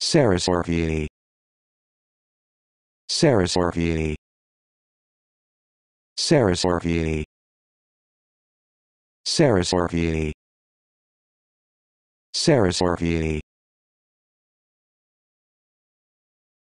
Sarasorvii. Sarasorvii. Sarasorvii. Sarasorvii. Sarasorvii.